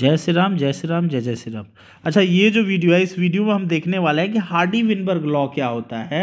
जय श्री राम जय श्री राम जय जय श्री राम अच्छा ये जो वीडियो है इस वीडियो में हम देखने वाले हैं कि हार्डी विनबर्ग लॉ क्या होता है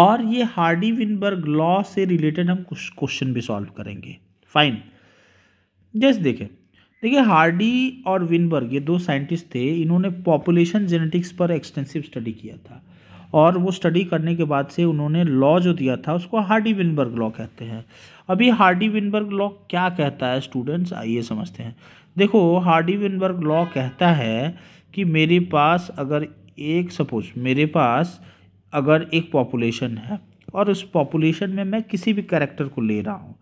और ये हार्डी विनबर्ग लॉ से रिलेटेड हम कुछ क्वेश्चन भी सॉल्व करेंगे फाइन जैसे देखें देखिए हार्डी और विनबर्ग ये दो साइंटिस्ट थे इन्होंने पॉपुलेशन जेनेटिक्स पर एक्सटेंसिव स्टडी किया था और वो स्टडी करने के बाद से उन्होंने लॉ जो दिया था उसको हार्डी विनबर्ग लॉ कहते हैं अभी हार्डी विनबर्ग लॉ क्या कहता है स्टूडेंट्स आइए समझते हैं देखो हार्डी विनबर्ग लॉ कहता है कि मेरे पास अगर एक सपोज मेरे पास अगर एक पॉपुलेशन है और उस पॉपुलेशन में मैं किसी भी कैरेक्टर को ले रहा हूँ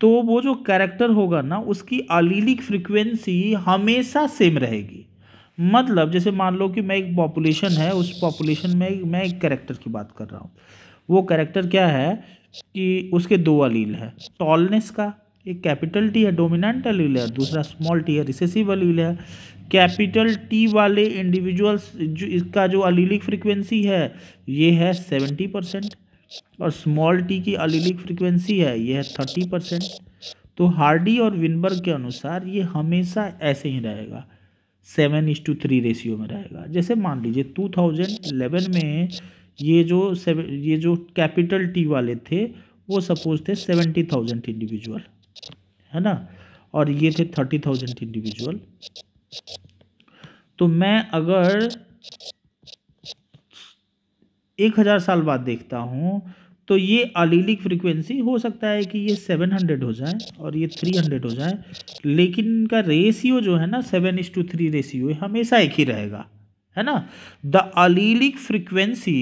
तो वो जो कैरेक्टर होगा ना उसकी अलीलिक फ्रिक्वेंसी हमेशा सेम रहेगी मतलब जैसे मान लो कि मैं एक पॉपुलेशन है उस पॉपुलेशन में मैं एक करेक्टर की बात कर रहा हूँ वो करेक्टर क्या है कि उसके दो अलील है टॉलनेस का एक कैपिटल टी है डोमिनेंट अलील है दूसरा स्मॉल टी है रिसेसिव अलील है कैपिटल टी वाले इंडिविजुअल्स जो इसका जो अलीलिक फ्रीक्वेंसी है ये है सेवेंटी परसेंट और स्मॉल टी की अलीलिक फ्रीक्वेंसी है ये है थर्टी परसेंट तो हार्डी और विनबर्ग के अनुसार ये हमेशा ऐसे ही रहेगा सेवन इंस टू थ्री रेशियो में रहेगा जैसे मान लीजिए टू थाउजेंड एलेवन में ये जो सेवन ये जो कैपिटल टी वाले थे वो सपोज थे सेवेंटी थाउजेंड इंडिविजुअल है ना और ये थे थर्टी थाउजेंड इंडिविजुअल तो मैं अगर एक हज़ार साल बाद देखता हूँ तो ये अलीलिक फ्रीक्वेंसी हो सकता है कि ये सेवन हंड्रेड हो जाए और ये थ्री हंड्रेड हो जाए लेकिन इनका रेशियो जो है ना seven is to three ratio हमेशा एक ही रहेगा है ना द अलीलिक फ्रीक्वेंसी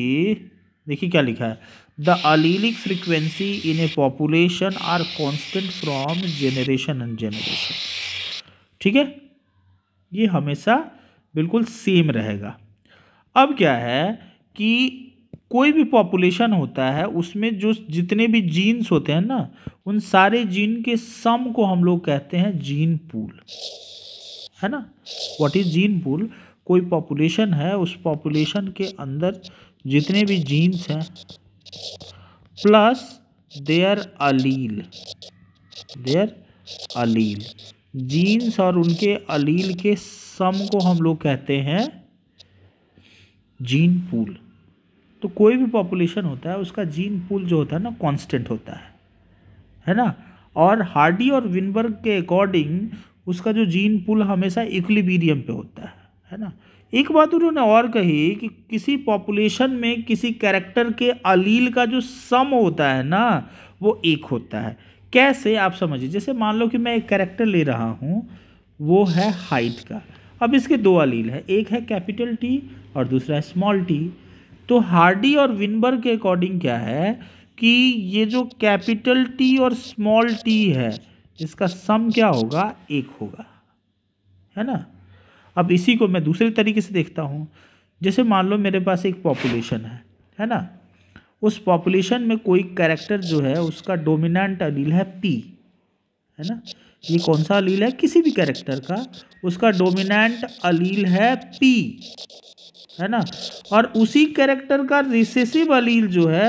देखिए क्या लिखा है the allelic frequency in a population are constant from generation and generation ठीक है ये हमेशा बिल्कुल सेम रहेगा अब क्या है कि कोई भी पॉपुलेशन होता है उसमें जो जितने भी जीन्स होते हैं ना उन सारे जीन के सम को हम लोग कहते हैं जीन पूल है ना व्हाट इज जीन पूल कोई पॉपुलेशन है उस पॉपुलेशन के अंदर जितने भी जीन्स हैं plus their allele their allele genes और उनके अलील के सम को हम लोग कहते हैं जीन पूल तो कोई भी पॉपुलेशन होता है उसका जीन पूल जो होता है ना कांस्टेंट होता है है ना और हार्डी और विनबर्ग के अकॉर्डिंग उसका जो जीन पुल हमेशा इक्लिबीरियम पे होता है है ना एक बात उन्होंने और कही कि किसी पॉपुलेशन में किसी कैरेक्टर के अलील का जो सम होता है ना वो एक होता है कैसे आप समझिए जैसे मान लो कि मैं एक कैरेक्टर ले रहा हूँ वो है हाइट का अब इसके दो अलील है एक है कैपिटल टी और दूसरा है स्मॉल टी तो हार्डी और विनबर के अकॉर्डिंग क्या है कि ये जो कैपिटल टी और स्मॉल टी है इसका सम क्या होगा एक होगा है ना अब इसी को मैं दूसरे तरीके से देखता हूँ जैसे मान लो मेरे पास एक पॉपुलेशन है है ना उस पॉपुलेशन में कोई कैरेक्टर जो है उसका डोमिनेंट अलील है पी है ना ये कौन सा अलील है किसी भी कैरेक्टर का उसका डोमिनेंट अलील है पी है ना और उसी कैरेक्टर का रिसेसिव अलील जो है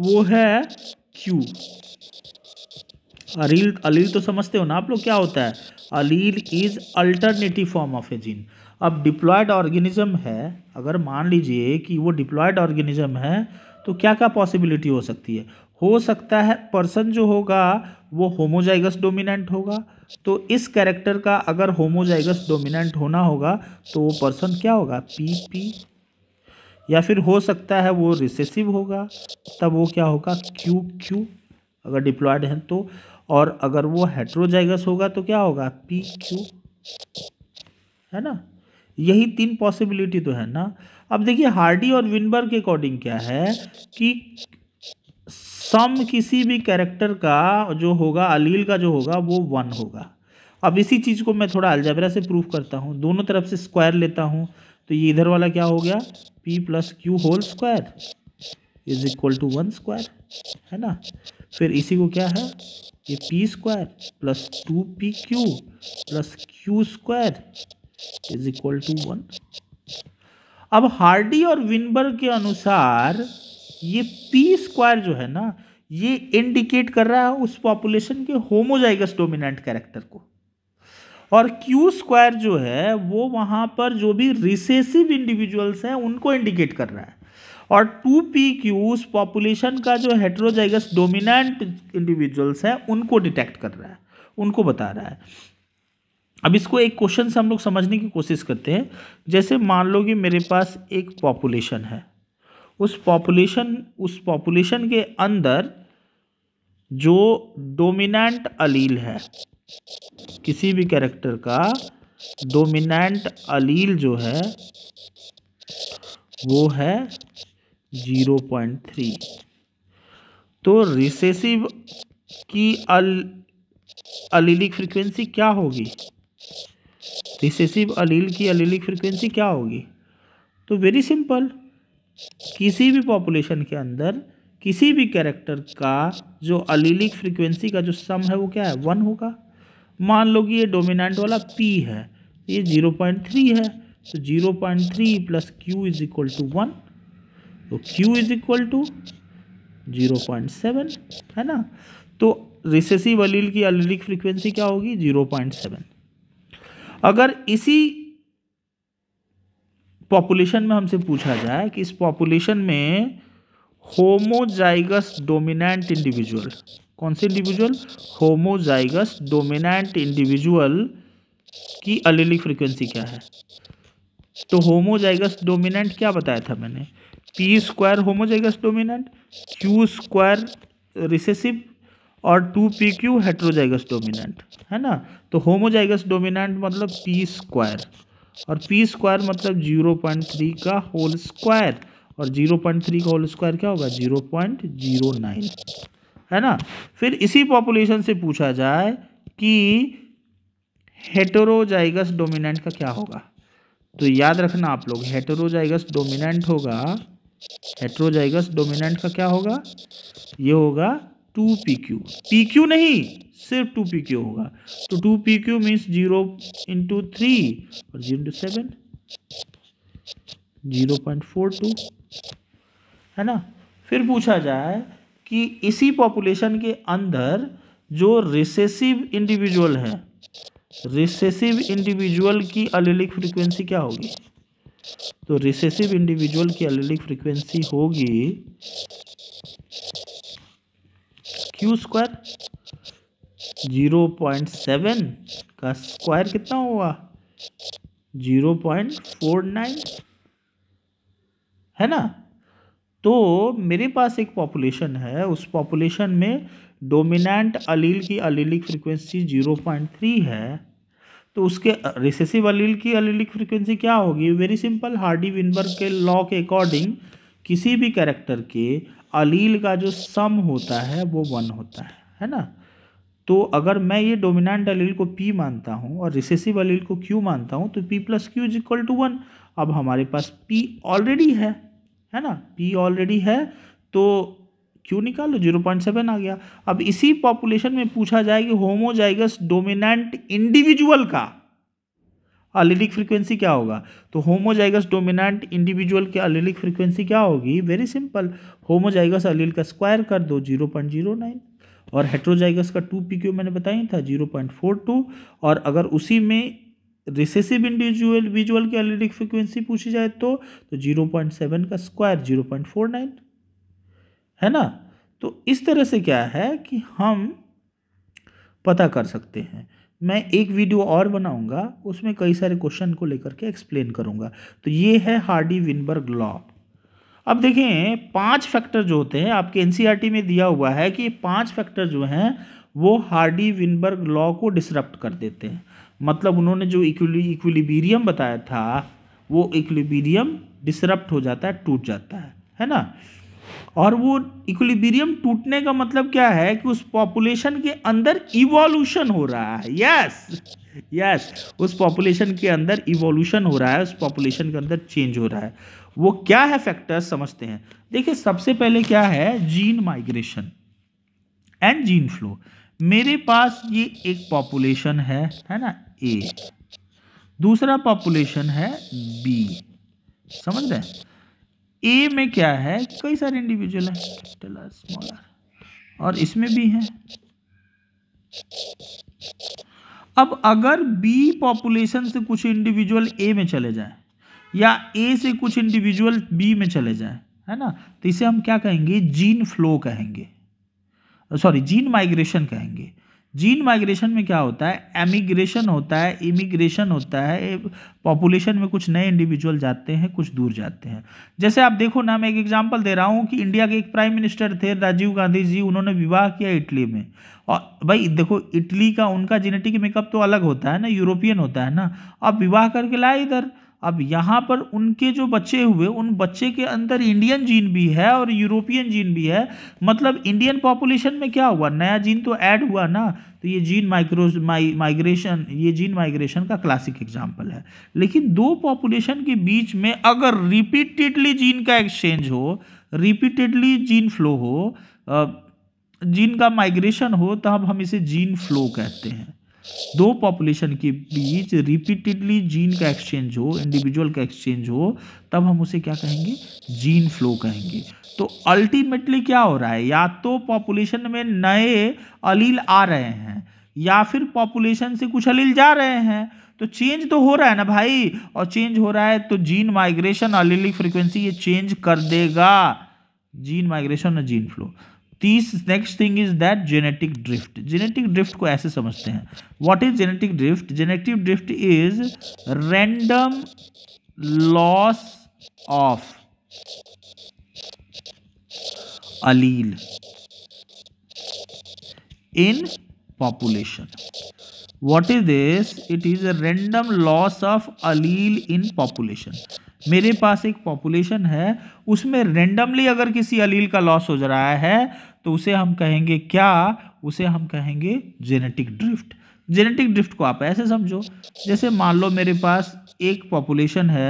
वो है क्यू अलील अलील तो समझते हो ना आप लोग क्या होता है allele is alternative form of a gene अब डिप्लॉयड ऑर्गेनिज्म है अगर मान लीजिए कि वो डिप्लॉयड ऑर्गेनिज्म है तो क्या क्या पॉसिबिलिटी हो सकती है हो सकता है पर्सन जो होगा वो होमोजाइगस डोमिनेंट होगा तो इस कैरेक्टर का अगर होमोजाइगस डोमिनेंट होना होगा तो वो पर्सन क्या होगा पी पी या फिर हो सकता है वो रिसेसिव होगा तब वो क्या होगा क्यू क्यू अगर डिप्लॉयड है तो और अगर वो हेट्रोजाइगस होगा तो क्या होगा पी क्यू है ना यही तीन पॉसिबिलिटी तो है ना अब देखिए हार्डी और विनबर के अकॉर्डिंग क्या है कि सम किसी भी कैरेक्टर का जो होगा अलील का जो होगा वो वन होगा अब इसी चीज़ को मैं थोड़ा अलजबरा से प्रूफ करता हूँ दोनों तरफ से स्क्वायर लेता हूँ तो ये इधर वाला क्या हो गया P plus Q whole square is equal to one square है ना फिर इसी को क्या है ये P square plus two P Q plus Q square is equal to one अब हार्डी और विनबर के अनुसार ये पी स्क्वायर जो है ना ये इंडिकेट कर रहा है उस पॉपुलेशन के होमोजाइगस डोमिनेंट कैरेक्टर को और क्यू स्क्वायर जो है वो वहाँ पर जो भी रिसेसिव इंडिविजुअल्स हैं उनको इंडिकेट कर रहा है और टू पी क्यू उस पॉपुलेशन का जो हेट्रोजाइगस डोमिनेंट इंडिविजुअल्स हैं उनको डिटेक्ट कर रहा है उनको बता रहा है अब इसको एक क्वेश्चन से हम लोग समझने की कोशिश करते हैं जैसे मान लो कि मेरे पास एक पॉपुलेशन है उस पॉपुलेशन उस पॉपुलेशन के अंदर जो डोमिनेंट अलील है किसी भी कैरेक्टर का डोमिनेंट अलील जो है वो है ज़ीरो पॉइंट थ्री तो रिसेसिव की अल अलीलिक फ्रीक्वेंसी क्या होगी रिसेसिव अलील की अलीलिक फ्रीक्वेंसी क्या होगी तो वेरी सिंपल किसी भी पॉपुलेशन के अंदर किसी भी कैरेक्टर का जो अलीलिक फ्रीक्वेंसी का जो सम है वो क्या है वन होगा मान लो कि ये डोमिनेंट वाला पी है ये जीरो पॉइंट थ्री है तो zero point three plus Q is equal to one तो Q is equal to zero point seven है ना तो रिसेसिव अलील की अलीलिक फ्रीक्वेंसी क्या होगी जीरो पॉइंट सेवन अगर इसी पॉपुलेशन में हमसे पूछा जाए कि इस पॉपुलेशन में होमोजाइगस डोमिनेंट इंडिविजुअल कौन से इंडिविजुअल होमोजाइगस डोमिनेंट इंडिविजुअल की अलेली फ्रीक्वेंसी क्या है तो होमोजाइगस डोमिनेंट क्या बताया था मैंने P square homozygous dominant Q square recessive और two P Q heterozygous dominant है ना तो होमोजाइगस डोमिनेंट मतलब पी स्क्वायर और पी स्क्वायर मतलब जीरो पॉइंट थ्री का होल स्क्वायर और जीरो पॉइंट थ्री का होल स्क्वायर क्या होगा जीरो पॉइंट जीरो नाइन है ना फिर इसी पॉपुलेशन से पूछा जाए कि हेटरोजाइगस डोमिनेंट का क्या होगा तो याद रखना आप लोग हेटरोजाइगस डोमिनेंट होगा हेटरोजाइगस डोमिनेंट का क्या होगा ये होगा two P Q P Q नहीं सिर्फ टू पी क्यू होगा तो two P Q means zero into three और zero into seven zero point four two है ना फिर पूछा जाए कि इसी पॉपुलेशन के अंदर जो रिसेसिव इंडिविजुअल है रिसेसिव इंडिविजुअल की अलिलिक फ्रीक्वेंसी क्या होगी तो रिसेसिव इंडिविजुअल की अलिलिक फ्रीक्वेंसी होगी Q square zero point seven का स्क्वायर कितना होगा जीरो पॉइंट फोर नाइन है ना तो मेरे पास एक पॉपुलेशन है उस पॉपुलेशन में डोमिनेंट अलील की allelic frequency zero point three है तो उसके रिसेसिव अलील की अलीलिक फ्रीक्वेंसी क्या होगी वेरी सिंपल हार्डी विनबर्ग के लॉ के अकॉर्डिंग किसी भी कैरेक्टर के अलील का जो सम होता है वो वन होता है है ना तो अगर मैं ये डोमिनेंट अलील को पी मानता हूँ और रिसेसिव अलील को क्यू मानता हूँ तो P plus Q is equal to one अब हमारे पास पी ऑलरेडी है है ना पी ऑलरेडी है तो क्यों निकालो जीरो पॉइंट सेवन आ गया अब इसी पॉपुलेशन में पूछा जाए कि होमोजाइगस डोमिनेंट इंडिविजुअल का अलिडिक फ्रीक्वेंसी क्या होगा तो होमोजाइगस डोमिनेंट इंडिविजुअल के अलिलिक फ्रीक्वेंसी क्या होगी वेरी सिंपल होमोजाइगस अलील का स्क्वायर कर दो जीरो पॉइंट जीरो नाइन और हेट्रोजाइगस का टू पी क्यू मैंने बताया था जीरो पॉइंट फोर टू और अगर उसी में रिसेसिव इंडिविजुअल विजुअल की एलिडिक फ्रिक्वेंसी पूछी जाए तो तो जीरो पॉइंट सेवन का square zero point four nine है ना तो इस तरह से क्या है कि हम पता कर सकते हैं मैं एक वीडियो और बनाऊंगा उसमें कई सारे क्वेश्चन को लेकर के एक्सप्लेन करूंगा तो ये है हार्डी विनबर्ग लॉ अब देखें पांच फैक्टर जो होते हैं आपके एनसीईआरटी e में दिया हुआ है कि पांच फैक्टर जो हैं वो हार्डी विनबर्ग लॉ को डिसरप्ट कर देते हैं मतलब उन्होंने जो इक्विलिबीरियम बताया था वो इक्विलिबीरियम डिसरप्ट हो जाता है टूट जाता है है ना और वो इक्विलिबीरियम टूटने का मतलब क्या है कि उस पॉपुलेशन के अंदर इवोल्यूशन हो रहा है यस यस उस पॉपुलेशन के अंदर इवोल्यूशन हो रहा है उस पॉपुलेशन के अंदर चेंज हो रहा है वो क्या है फैक्टर्स समझते हैं देखिए सबसे पहले क्या है gene migration and gene flow मेरे पास ये एक पॉपुलेशन है है ना ए दूसरा पॉपुलेशन है बी समझ रहे हैं ए में क्या है कई सारे इंडिविजुअल हैं और इसमें भी हैं अब अगर बी पॉपुलेशन से कुछ इंडिविजुअल ए में चले जाएं या ए से कुछ इंडिविजुअल बी में चले जाए है ना तो इसे हम क्या कहेंगे जीन फ्लो कहेंगे सॉरी जीन माइग्रेशन कहेंगे जीन माइग्रेशन में क्या होता है एमिग्रेशन होता है इमिग्रेशन होता है पॉपुलेशन में कुछ नए इंडिविजुअल जाते हैं कुछ दूर जाते हैं जैसे आप देखो ना मैं एक एग्जांपल दे रहा हूँ कि इंडिया के एक प्राइम मिनिस्टर थे राजीव गांधी जी उन्होंने विवाह किया इटली में और भाई देखो इटली का उनका जेनेटिक मेकअप तो अलग होता है ना यूरोपियन होता है ना अब विवाह करके लाए इधर अब यहाँ पर उनके जो बच्चे हुए उन बच्चे के अंदर इंडियन जीन भी है और यूरोपियन जीन भी है मतलब इंडियन पॉपुलेशन में क्या हुआ नया जीन तो ऐड हुआ ना तो ये जीन माइक्रो माइग्रेशन ये जीन माइग्रेशन का क्लासिक एग्जाम्पल है लेकिन दो पॉपुलेशन के बीच में अगर रिपीटेडली जीन का एक्सचेंज हो रिपीटेडली जीन फ्लो हो जीन का माइग्रेशन हो तब हम इसे जीन फ्लो कहते हैं दो पॉपुलेशन के बीच रिपीटेडली जीन का एक्सचेंज हो इंडिविजुअल का एक्सचेंज हो तब हम उसे क्या कहेंगे जीन फ्लो कहेंगे तो अल्टीमेटली क्या हो रहा है या तो पॉपुलेशन में नए अलील आ रहे हैं या फिर पॉपुलेशन से कुछ अलील जा रहे हैं तो चेंज तो हो रहा है ना भाई और चेंज हो रहा है तो जीन माइग्रेशन अलीलिक फ्रिक्वेंसी ये चेंज कर देगा जीन माइग्रेशन और जीन फ्लो तीस next thing is that genetic drift genetic drift को ऐसे समझते हैं what is genetic drift genetic drift is random loss of allele in population what is this it is a random loss of allele in population मेरे पास एक population है उसमें randomly अगर किसी अलील का लॉस हो जा रहा है तो उसे हम कहेंगे क्या उसे हम कहेंगे जेनेटिक ड्रिफ्ट जेनेटिक ड्रिफ्ट को आप ऐसे समझो जैसे मान लो मेरे पास एक पॉपुलेशन है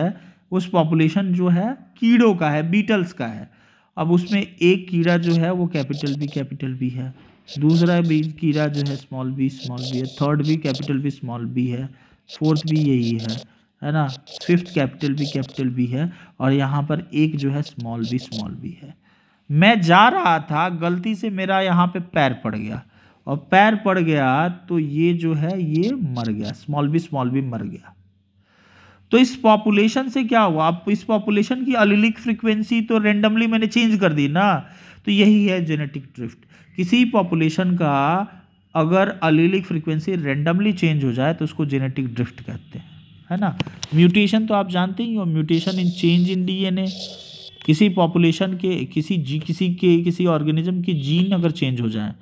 उस पॉपुलेशन जो है कीड़ों का है बीटल्स का है अब उसमें एक कीड़ा जो है वो कैपिटल बी कैपिटल बी है दूसरा भी कीड़ा जो है स्मॉल बी स्मॉल बी है थर्ड भी कैपिटल बी स्मॉल बी है फोर्थ भी यही है है ना fifth capital B capital B है और यहाँ पर एक जो है स्मॉल बी स्मॉल बी है मैं जा रहा था गलती से मेरा यहाँ पे पैर पड़ गया और पैर पड़ गया तो ये जो है ये मर गया स्मॉल बी स्मॉल बी मर गया तो इस पॉपुलेशन से क्या हुआ आप इस पॉपुलेशन की अलिलिक फ्रिक्वेंसी तो रेंडमली मैंने चेंज कर दी ना तो यही है जेनेटिक ड्रिफ्ट किसी पॉपुलेशन का अगर अलीलिक फ्रीक्वेंसी रेंडमली चेंज हो जाए तो उसको जेनेटिक ड्रिफ्ट कहते हैं है ना म्यूटेशन तो आप जानते ही हो mutation in change in DNA किसी पॉपुलेशन के किसी जी किसी के किसी ऑर्गेनिज्म की जीन अगर चेंज हो जाए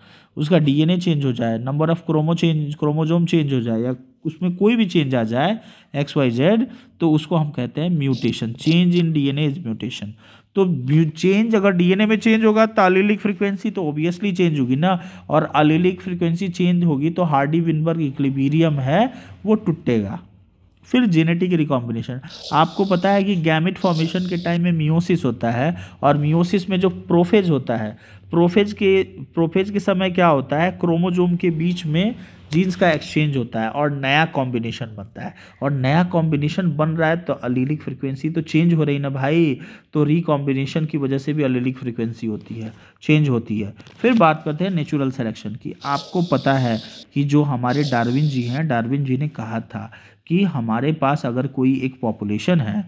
उसका डीएनए चेंज हो जाए number of chromo change chromosome change हो जाए या उसमें कोई भी चेंज आ जाए एक्स वाई जेड तो उसको हम कहते हैं mutation change in DNA is mutation तो चेंज अगर डीएनए में चेंज होगा तो अलीलिक फ्रिक्वेंसी तो ऑब्वियसली चेंज होगी ना और अलीलिक फ्रिक्वेंसी चेंज होगी तो हार्डी विनबर्ग इक्लिबीरियम है वो टूटेगा फिर जेनेटिक रिकॉम्बिनेशन आपको पता है कि गैमिट फॉर्मेशन के टाइम में मियोसिस होता है और मियोसिस में जो प्रोफेज होता है प्रोफेज के प्रोफेज के समय क्या होता है क्रोमोजोम के बीच में जीन्स का एक्सचेंज होता है और नया कॉम्बिनेशन बनता है और नया कॉम्बिनेशन बन रहा है तो अलीलिक फ्रिक्वेंसी तो चेंज हो रही ना भाई तो रिकॉम्बिनेशन की वजह से भी अलीलिक फ्रिक्वेंसी होती है चेंज होती है फिर बात करते हैं नेचुरल सेलेक्शन की आपको पता है कि जो हमारे डार्विन जी हैं डार्विन जी ने कहा था कि हमारे पास अगर कोई एक पॉपुलेशन है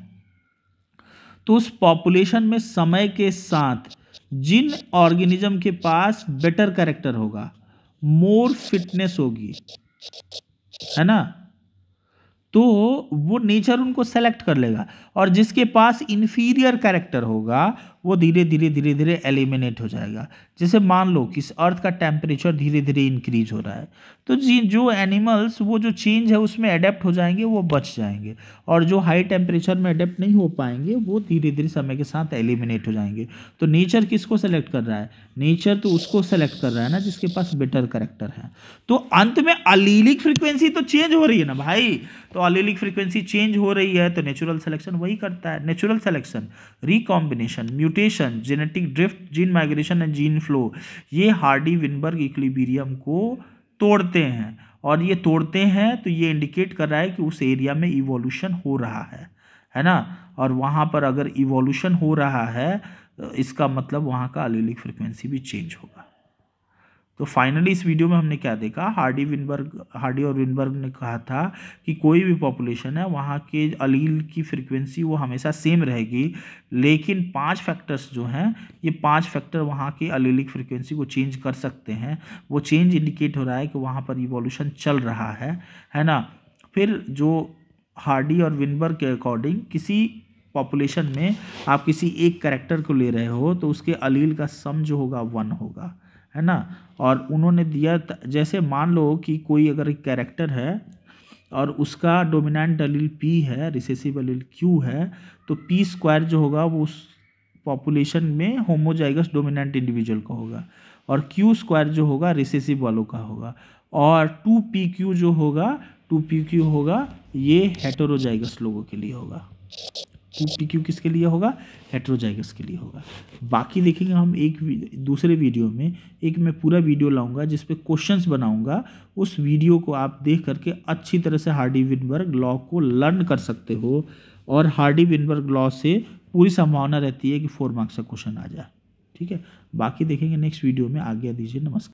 तो उस पॉपुलेशन में समय के साथ जिन ऑर्गेनिज्म के पास बेटर कैरेक्टर होगा मोर फिटनेस होगी है ना तो वो नेचर उनको सेलेक्ट कर लेगा और जिसके पास इन्फीरियर कैरेक्टर होगा वो धीरे धीरे धीरे धीरे एलिमिनेट हो जाएगा जैसे मान लो कि इस अर्थ का टेम्परेचर धीरे धीरे इंक्रीज हो रहा है तो जी जो एनिमल्स वो जो चेंज है उसमें अडेप्ट हो जाएंगे वो बच जाएंगे और जो हाई टेम्परेचर में अडेप्ट नहीं हो पाएंगे वो धीरे धीरे समय के साथ एलिमिनेट हो जाएंगे तो नेचर किसको सेलेक्ट कर रहा है नेचर तो उसको सेलेक्ट कर रहा है ना जिसके पास बेटर करेक्टर है तो अंत में अलीलिक फ्रिक्वेंसी तो चेंज हो रही है ना भाई तो अलीलिक फ्रिक्वेंसी चेंज हो रही है तो नेचुरल सेलेक्शन वही करता है natural selection recombination mutation genetic drift gene migration and gene flow ये हार्डी विनबर्ग इक्लिबीरियम को तोड़ते हैं और ये तोड़ते हैं तो ये इंडिकेट कर रहा है कि उस एरिया में इवोल्यूशन हो रहा है है ना और वहाँ पर अगर इवोल्यूशन हो रहा है इसका मतलब वहाँ का अलीलिक फ्रिक्वेंसी भी चेंज होगा तो फाइनली इस वीडियो में हमने क्या देखा हार्डी विनबर्ग हार्डी और विनबर्ग ने कहा था कि कोई भी पॉपुलेशन है वहाँ के अलील की फ्रिक्वेंसी वो हमेशा सेम रहेगी लेकिन पांच फैक्टर्स जो हैं ये पांच फैक्टर वहाँ की अलीलिक फ्रिक्वेंसी को चेंज कर सकते हैं वो चेंज इंडिकेट हो रहा है कि वहाँ पर रिवोल्यूशन चल रहा है है ना फिर जो हार्डी और विनबर्ग के अकॉर्डिंग किसी पॉपुलेशन में आप किसी एक करेक्टर को ले रहे हो तो उसके अलील का सम जो होगा वन होगा है ना और उन्होंने दिया जैसे मान लो कि कोई अगर एक कैरेक्टर है और उसका डोमिनेंट दलील पी है रिसेसिव दलील क्यू है तो पी स्क्वायर जो होगा वो उस पॉपुलेशन में होमोजाइगस डोमिनेंट इंडिविजुअल का होगा और क्यू स्क्वायर जो होगा रिसेसिव वालों का होगा और टू पी क्यू जो होगा टू पी क्यू होगा ये हेटोरोजाइगस लोगों के लिए होगा पी क्यू किसके लिए होगा हेट्रोजाइगस के लिए होगा बाकी देखेंगे हम एक दूसरे वीडियो में एक मैं पूरा वीडियो लाऊंगा जिस पे क्वेश्चंस बनाऊंगा उस वीडियो को आप देख करके अच्छी तरह से हार्डी विनबर्ग लॉ को लर्न कर सकते हो और हार्डी विनबर्ग लॉ से पूरी संभावना रहती है कि फोर मार्क्स का क्वेश्चन आ जाए ठीक है बाकी देखेंगे नेक्स्ट वीडियो में आज्ञा दीजिए नमस्कार